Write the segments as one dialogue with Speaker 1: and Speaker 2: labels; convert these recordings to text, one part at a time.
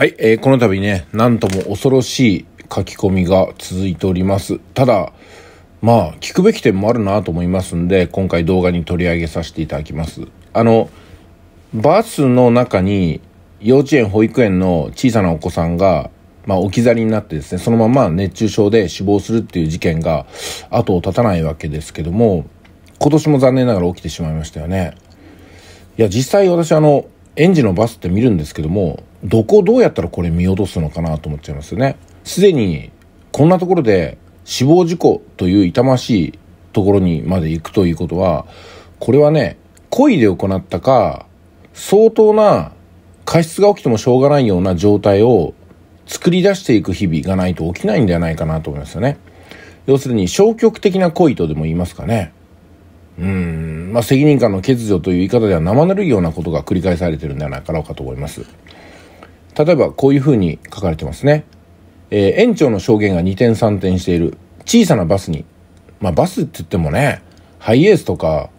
Speaker 1: はい、えー、この度ね、なんとも恐ろしい書き込みが続いております。ただ、まあ、聞くべき点もあるなと思いますんで、今回動画に取り上げさせていただきます。あの、バスの中に幼稚園、保育園の小さなお子さんが、まあ、置き去りになってですね、そのまま熱中症で死亡するっていう事件が後を絶たないわけですけども、今年も残念ながら起きてしまいましたよね。いや、実際私あの、園児のバスって見るんですけども、どこをどうやったらこれ見落とすのかなと思っちゃいますよね。すでにこんなところで死亡事故という痛ましいところにまで行くということは、これはね、故意で行ったか、相当な過失が起きてもしょうがないような状態を作り出していく日々がないと起きないんではないかなと思いますよね。要するに消極的な故意とでも言いますかね。うん、まあ、責任感の欠如という言い方では生ぬるいようなことが繰り返されてるんではないかろうかと思います。例えばこういうふうに書かれてますね。えー、園長の証言が二転三転している小さなバスに、まあバスって言ってもね、ハイエースとか、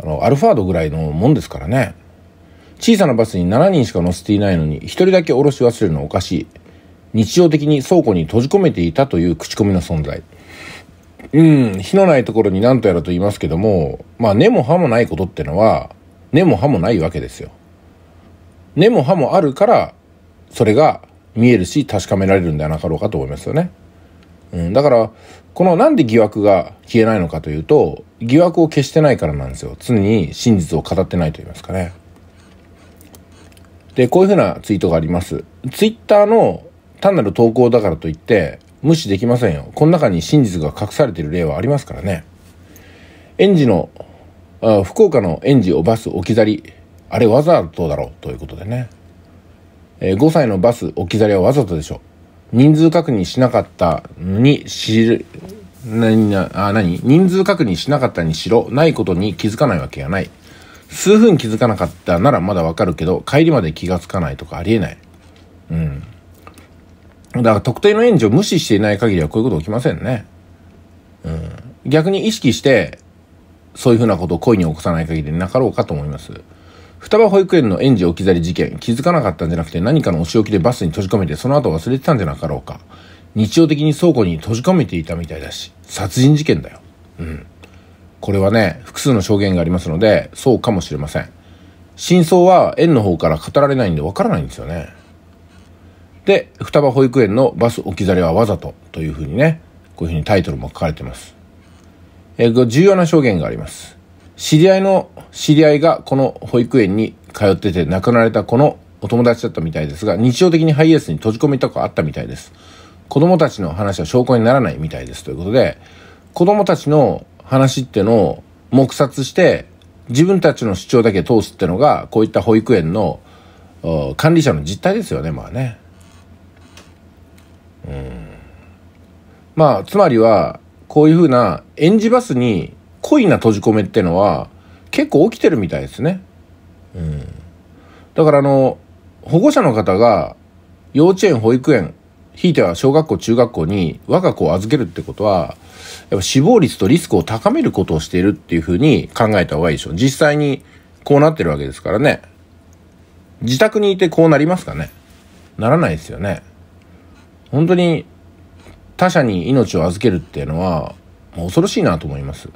Speaker 1: あの、アルファードぐらいのもんですからね。小さなバスに7人しか乗せていないのに、1人だけ降ろし忘れるのはおかしい。日常的に倉庫に閉じ込めていたという口コミの存在。うん、火のないところに何とやらと言いますけども、まあ根も葉もないことってのは、根も葉もないわけですよ。根も葉もあるから、それが見えるし確かめられるんではなかろうかと思いますよね。うん、だからこのなんで疑惑が消えないのかというと疑惑を消してないからなんですよ常に真実を語ってないと言いますかねでこういうふうなツイートがありますツイッターの単なる投稿だからといって無視できませんよこの中に真実が隠されている例はありますからね園児のあ福岡の園児をバス置き去りあれわざとだろうということでねえー、5歳のバス置き去りはわざとでしょ人数確認しなかったに知る、何、あ、何人数確認しなかったにしろ、ないことに気づかないわけがない。数分気づかなかったならまだわかるけど、帰りまで気がつかないとかありえない。うん。だから特定の援助を無視していない限りはこういうこと起きませんね。うん。逆に意識して、そういうふうなことを故意に起こさない限りなかろうかと思います。双葉保育園の園児置き去り事件、気づかなかったんじゃなくて何かのお仕置きでバスに閉じ込めてその後忘れてたんじゃなかろうか。日常的に倉庫に閉じ込めていたみたいだし、殺人事件だよ。うん。これはね、複数の証言がありますので、そうかもしれません。真相は園の方から語られないんでわからないんですよね。で、双葉保育園のバス置き去りはわざとというふうにね、こういうふうにタイトルも書かれてます。えー、重要な証言があります。知り合いの知り合いがこの保育園に通ってて亡くなられた子のお友達だったみたいですが、日常的にハイエースに閉じ込めた子あったみたいです。子供たちの話は証拠にならないみたいですということで、子供たちの話ってのを黙殺して、自分たちの主張だけ通すってのが、こういった保育園の管理者の実態ですよね、まあね。うん。まあ、つまりは、こういうふうな、園児バスに故意な閉じ込めってのは結構起きてるみたいですね。うん。だからあの、保護者の方が幼稚園、保育園、ひいては小学校、中学校に我が子を預けるってことは、やっぱ死亡率とリスクを高めることをしているっていうふうに考えた方がいいでしょう。実際にこうなってるわけですからね。自宅にいてこうなりますかねならないですよね。本当に他者に命を預けるっていうのは、もう恐ろしいなと思います。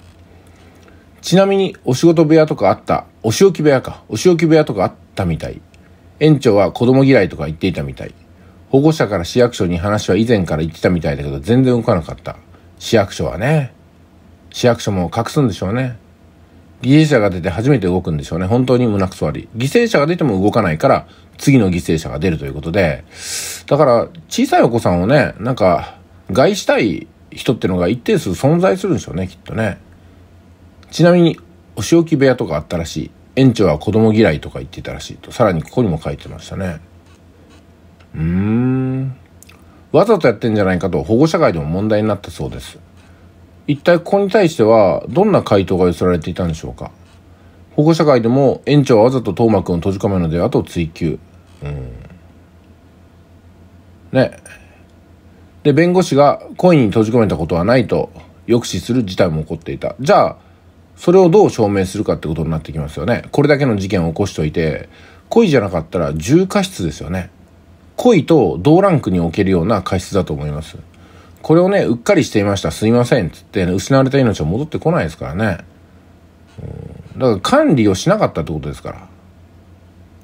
Speaker 1: ちなみに、お仕事部屋とかあった、お仕置き部屋か、お仕置き部屋とかあったみたい。園長は子供嫌いとか言っていたみたい。保護者から市役所に話は以前から言ってたみたいだけど、全然動かなかった。市役所はね。市役所も隠すんでしょうね。犠牲者が出て初めて動くんでしょうね。本当に胸くそ悪い。犠牲者が出ても動かないから、次の犠牲者が出るということで。だから、小さいお子さんをね、なんか、害したい人ってのが一定数存在するんでしょうね、きっとね。ちなみにお仕置き部屋とかあったらしい園長は子供嫌いとか言ってたらしいとさらにここにも書いてましたねうーんわざとやってんじゃないかと保護者会でも問題になったそうです一体ここに対してはどんな回答が寄せられていたんでしょうか保護者会でも園長はわざと当麻君を閉じ込めるのではと追及うんねで弁護士が故意に閉じ込めたことはないと抑止する事態も起こっていたじゃあそれをどう証明するかってことになってきますよね。これだけの事件を起こしといて、故意じゃなかったら重過失ですよね。故意と同ランクにおけるような過失だと思います。これをね、うっかりしていました、すいません、つって、ね、失われた命は戻ってこないですからね。だから管理をしなかったってことですから。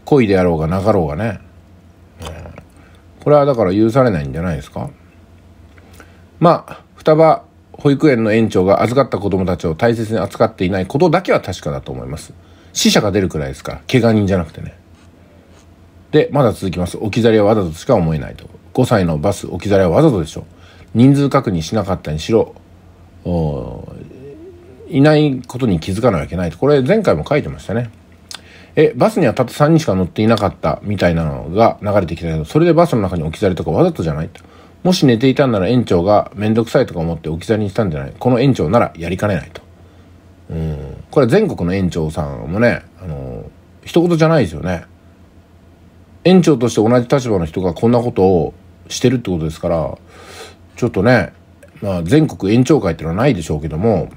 Speaker 1: 故意であろうがなかろうがね。これはだから許されないんじゃないですか。まあ、双葉保育園の園長が預かった子供たちを大切に扱っていないことだけは確かだと思います。死者が出るくらいですから、怪我人じゃなくてね。で、まだ続きます。置き去りはわざとしか思えないと。5歳のバス置き去りはわざとでしょ。人数確認しなかったにしろ、いないことに気づかなきゃいけないと。これ前回も書いてましたね。え、バスにはたった3人しか乗っていなかったみたいなのが流れてきたけど、それでバスの中に置き去りとかわざとじゃないと。もし寝ていたんなら園長が面倒くさいとか思って置き去りにしたんじゃないこの園長ならやりかねないと。うん。これ全国の園長さんもね、あの、一言じゃないですよね。園長として同じ立場の人がこんなことをしてるってことですから、ちょっとね、まあ全国園長会っていうのはないでしょうけども、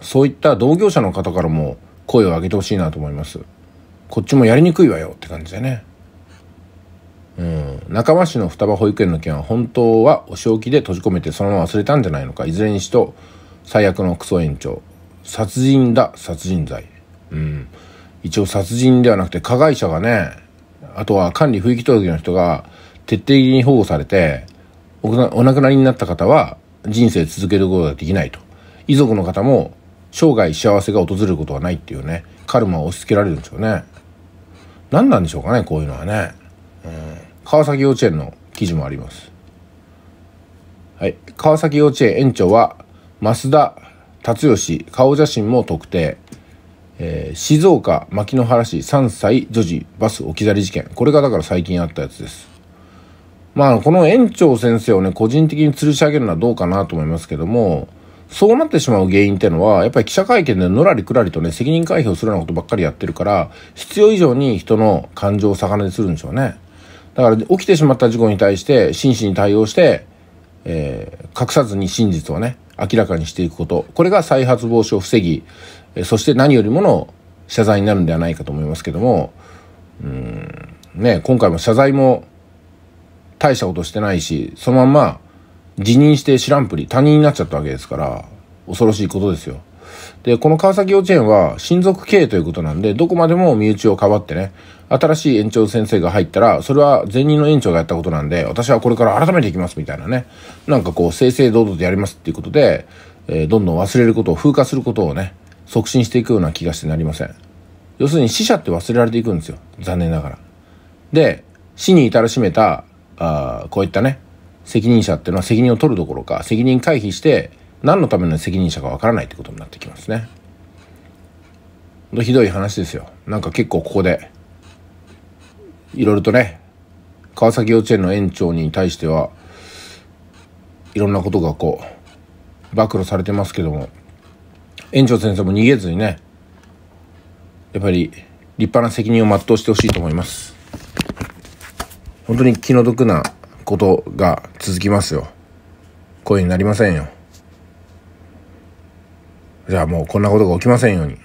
Speaker 1: そういった同業者の方からも声を上げてほしいなと思います。こっちもやりにくいわよって感じでね。中間市の双葉保育園の件は本当はお仕置きで閉じ込めてそのまま忘れたんじゃないのかいずれにしと最悪のクソ園長殺人だ殺人罪うん一応殺人ではなくて加害者がねあとは管理不意気届の人が徹底的に保護されてお亡くなりになった方は人生続けることができないと遺族の方も生涯幸せが訪れることはないっていうねカルマを押し付けられるんですよね何なんでしょうかねこういうのはねうん川崎幼稚園の記事もあります。はい。川崎幼稚園園長は、増田達義顔写真も特定。えー、静岡牧之原市3歳女児バス置き去り事件。これがだから最近あったやつです。まあ、この園長先生をね、個人的に吊るし上げるのはどうかなと思いますけども、そうなってしまう原因っていうのは、やっぱり記者会見でのらりくらりとね、責任回避をするようなことばっかりやってるから、必要以上に人の感情を逆ねでするんでしょうね。だから起きてしまった事故に対して真摯に対応して、えー、隠さずに真実をね、明らかにしていくこと。これが再発防止を防ぎ、そして何よりもの謝罪になるんではないかと思いますけども、うん、ね、今回も謝罪も大したことしてないし、そのまんま辞任して知らんぷり、他人になっちゃったわけですから、恐ろしいことですよ。で、この川崎幼稚園は親族経営ということなんで、どこまでも身内をかばってね、新しい園長先生が入ったら、それは前任の園長がやったことなんで、私はこれから改めていきますみたいなね、なんかこう、正々堂々とやりますっていうことで、えー、どんどん忘れることを風化することをね、促進していくような気がしてなりません。要するに死者って忘れられていくんですよ。残念ながら。で、死に至らしめた、あこういったね、責任者っていうのは責任を取るどころか、責任回避して、何のための責任者かわからないってことになってきますね。ひどい話ですよ。なんか結構ここで、いろいろとね、川崎幼稚園の園長に対しては、いろんなことがこう、暴露されてますけども、園長先生も逃げずにね、やっぱり立派な責任を全うしてほしいと思います。本当に気の毒なことが続きますよ。声になりませんよ。じゃあもうこんなことが起きませんように。